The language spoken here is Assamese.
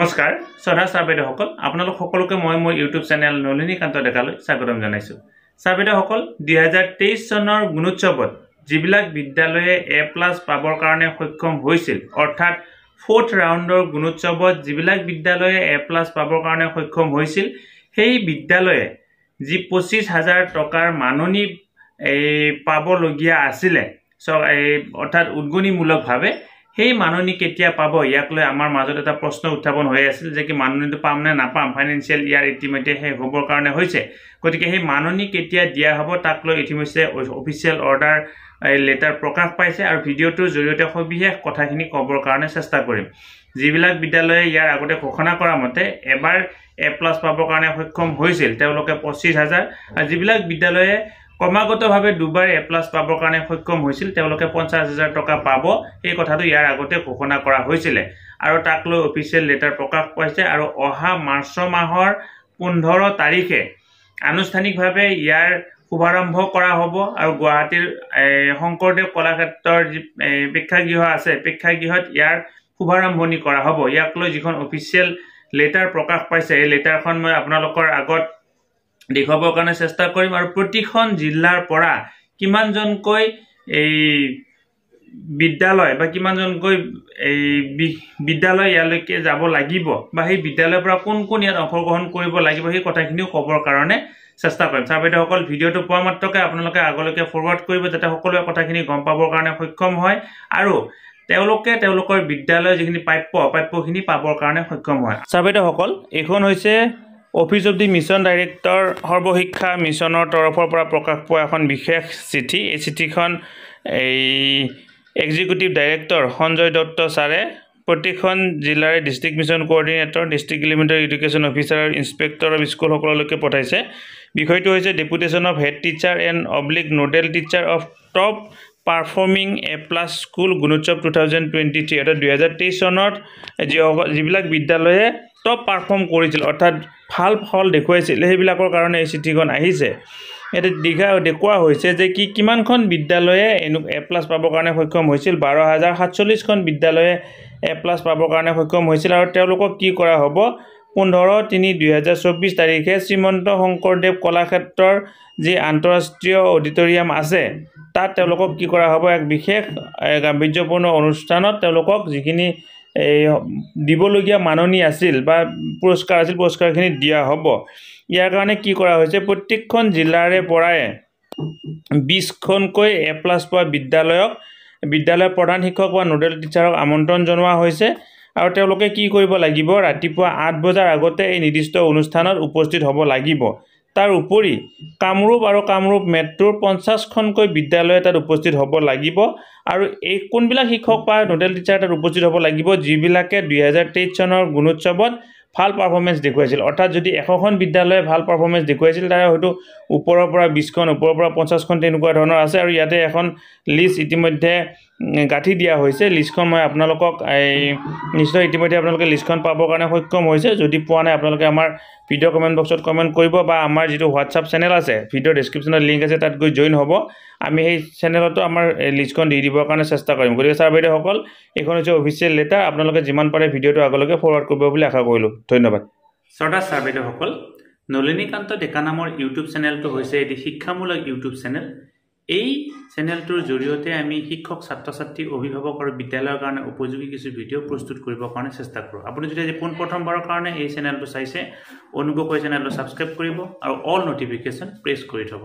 নমস্কাৰ শ্ৰদ্ধা ছাৰ বাইদেউসকল আপোনালোক সকলোকে মই মোৰ ইউটিউব চেনেল নলিনীকান্ত ডেকালৈ স্বাগতম জনাইছোঁ ছাৰ বাইদেউসকল দুহেজাৰ তেইছ চনৰ গুণোৎসৱত যিবিলাক বিদ্যালয়ে এ প্লাছ পাবৰ কাৰণে সক্ষম হৈছিল অৰ্থাৎ ফৰ্থ ৰাউণ্ডৰ গুণোৎসৱত যিবিলাক বিদ্যালয়ে এ প্লাছ পাবৰ কাৰণে সক্ষম হৈছিল সেই বিদ্যালয়ে যি পঁচিছ হাজাৰ টকাৰ মাননি এই পাবলগীয়া আছিলে চ এই অৰ্থাৎ উদগনিমূলকভাৱে সেই মাননি কেতিয়া পাব ইয়াক লৈ আমাৰ মাজত এটা প্ৰশ্ন উত্থাপন হৈ আছিল যে কি মাননিটো পাম নে নাপাম ফাইনেন্সিয়েল ইয়াৰ ইতিমধ্যে শেষ হ'বৰ কাৰণে হৈছে গতিকে সেই মাননি কেতিয়া দিয়া হ'ব তাক লৈ ইতিমধ্যে অফিচিয়েল অৰ্ডাৰ এই লেটাৰ প্ৰকাশ পাইছে আৰু ভিডিঅ'টোৰ জৰিয়তে সবিশেষ কথাখিনি ক'বৰ কাৰণে চেষ্টা কৰিম যিবিলাক বিদ্যালয়ে ইয়াৰ আগতে ঘোষণা কৰা মতে এবাৰ এ প্লাছ পাবৰ কাৰণে সক্ষম হৈছিল তেওঁলোকে পঁচিছ হাজাৰ আৰু যিবিলাক বিদ্যালয়ে ক্ৰমাগতভাৱে দুবাৰ এ প্লাছ পাবৰ কাৰণে সক্ষম হৈছিল তেওঁলোকে পঞ্চাছ হাজাৰ টকা পাব সেই কথাটো ইয়াৰ আগতে ঘোষণা কৰা হৈছিলে আৰু তাক লৈ অফিচিয়েল লেটাৰ প্ৰকাশ পাইছে আৰু অহা মাৰ্চ মাহৰ পোন্ধৰ তাৰিখে আনুষ্ঠানিকভাৱে ইয়াৰ শুভাৰম্ভ কৰা হ'ব আৰু গুৱাহাটীৰ শংকৰদেৱ কলাক্ষেত্ৰৰ যি প্ৰেক্ষাগৃহ আছে প্ৰেক্ষাগৃহত ইয়াৰ শুভাৰম্ভণি কৰা হ'ব ইয়াক লৈ যিখন অফিচিয়েল লেটাৰ প্ৰকাশ পাইছে এই লেটাৰখন মই আপোনালোকৰ আগত দেখুৱাবৰ কাৰণে চেষ্টা কৰিম আৰু প্ৰতিখন জিলাৰ পৰা কিমানজনকৈ এই বিদ্যালয় বা কিমানজনকৈ এই বিদ্যালয় ইয়ালৈকে যাব লাগিব বা সেই বিদ্যালয়ৰ পৰা কোন কোন ইয়াত অংশগ্ৰহণ কৰিব লাগিব সেই কথাখিনিও ক'বৰ কাৰণে চেষ্টা কৰিম ছাৰ বাইদেউসকল ভিডিঅ'টো পোৱা মাত্ৰকে আপোনালোকে আগলৈকে ফৰৱাৰ্ড কৰিব যাতে সকলোৱে কথাখিনি গম পাবৰ কাৰণে সক্ষম হয় আৰু তেওঁলোকে তেওঁলোকৰ বিদ্যালয়ৰ যিখিনি প্ৰাপ্য প্ৰাপ্যখিনি পাবৰ কাৰণে সক্ষম হয় ছাৰ বাইদেউসকল এইখন হৈছে office of the mission director Sarva Shiksha মিছনৰ তৰফৰ পৰা প্ৰকাশ পোৱা এখন বিশেষ চিঠি এই চিঠিখন এই এক্সিকিউটিভ ডাইৰেক্টৰ সঞ্জয় দত্ত ছাৰে প্ৰতিখন জিলাৰে district mission coordinator district elementary education officer আৰু ইনস্পেক্টৰ অফ স্কুলসকললৈকে পঠাইছে বিষয়টো হৈছে deputation of head teacher and oblique nodal teacher of top performing A plus school Gunotsav two thousand twenty three অৰ্থাৎ দুহেজাৰ তেইছ চনত যিবিলাক বিদ্যালয়ে টপ পাৰফৰ্ম কৰিছিল অৰ্থাৎ ভাল ফল দেখুৱাইছিল সেইবিলাকৰ কাৰণে এই চিঠিখন আহিছে এতিয়া দীঘা দেখুওৱা হৈছে যে কি কিমানখন বিদ্যালয়ে এনে এ প্লাছ পাবৰ কাৰণে সক্ষম হৈছিল বাৰ হাজাৰ সাতচল্লিছখন বিদ্যালয়ে এ প্লাছ পাবৰ কাৰণে সক্ষম হৈছিল আৰু তেওঁলোকক কি কৰা হ'ব পোন্ধৰ তিনি দুহেজাৰ চৌব্বিছ তাৰিখে শ্ৰীমন্ত শংকৰদেৱ কলাক্ষেত্ৰৰ যি আন্তঃৰাষ্ট্ৰীয় অডিটৰিয়াম আছে তাত তেওঁলোকক কি কৰা হ'ব এক বিশেষ গাম্ভীৰ্যপূৰ্ণ অনুষ্ঠানত তেওঁলোকক যিখিনি এই দিবলগীয়া মাননি আছিল বা পুৰস্কাৰ আছিল পুৰস্কাৰখিনি দিয়া হ'ব ইয়াৰ কাৰণে কি কৰা হৈছে প্ৰত্যেকখন জিলাৰে পৰাই বিছখনকৈ এ প্লাছ পোৱা বিদ্যালয়ক বিদ্যালয়ৰ প্ৰধান শিক্ষক বা নোডেল টিচাৰক আমন্ত্ৰণ জনোৱা হৈছে আৰু তেওঁলোকে কি কৰিব লাগিব ৰাতিপুৱা আঠ বজাৰ আগতে এই নিৰ্দিষ্ট অনুষ্ঠানত উপস্থিত হ'ব লাগিব তাৰ উপৰি কামৰূপ আৰু কামৰূপ মেট্ৰ'ৰ পঞ্চাছখনকৈ বিদ্যালয় তাত উপস্থিত হ'ব লাগিব আৰু এই কোনবিলাক শিক্ষক বা নডেল টিচাৰ তাত উপস্থিত হ'ব লাগিব যিবিলাকে দুহেজাৰ তেইছ চনৰ গুণোৎসৱত ভাল পাৰফৰ্মেঞ্চ দেখুৱাইছিল অৰ্থাৎ যদি এশখন বিদ্যালয়ে ভাল পাৰ্ফৰ্মেঞ্চ দেখুৱাইছিল তাৰে হয়তো ওপৰৰ পৰা বিছখন ওপৰৰ পৰা পঞ্চাছখন তেনেকুৱা ধৰণৰ আছে আৰু ইয়াতে এখন লিষ্ট ইতিমধ্যে গাঁঠি দিয়া হৈছে লিষ্টখন মই আপোনালোকক এই নিশ্চয় ইতিমধ্যে আপোনালোকে লিষ্টখন পাবৰ কাৰণে সক্ষম হৈছে যদি পোৱা নাই আপোনালোকে আমাৰ ভিডিঅ' কমেণ্ট বক্সত কমেণ্ট কৰিব বা আমাৰ যিটো হোৱাটছআপ চেনেল আছে ভিডিঅ' ডিছক্ৰিপশ্যনত লিংক আছে তাত গৈ জইন হ'ব আমি সেই চেনেলতো আমাৰ লিষ্টখন দি দিবৰ কাৰণে চেষ্টা কৰিম গতিকে ছাৰ বাইদেউসকল এইখন হৈছে অফিচিয়েল লেটাৰ আপোনালোকে যিমান পাৰে ভিডিঅ'টো আগলৈকে ফৰৱাৰ্ড কৰিব বুলি আশা কৰিলোঁ ধন্যবাদ শ্ৰদ্ধা ছাৰ বাইদেউসকল নলিনীকান্ত ডেকা নামৰ ইউটিউব চেনেলটো হৈছে এটি শিক্ষামূলক ইউটিউব চেনেল এই চেনেলটোৰ জৰিয়তে আমি শিক্ষক ছাত্ৰ ছাত্ৰী অভিভাৱক আৰু বিদ্যালয়ৰ কাৰণে উপযোগী কিছু ভিডিঅ' প্ৰস্তুত কৰিবৰ কাৰণে চেষ্টা কৰোঁ আপুনি যদি আজি পোনপ্ৰথমবাৰৰ কাৰণে এই চেনেলটো চাইছে অনুগ্ৰহ কৰি চেনেলটো ছাবস্ক্ৰাইব কৰিব আৰু অল নটিফিকেশ্যন প্ৰেছ কৰি থ'ব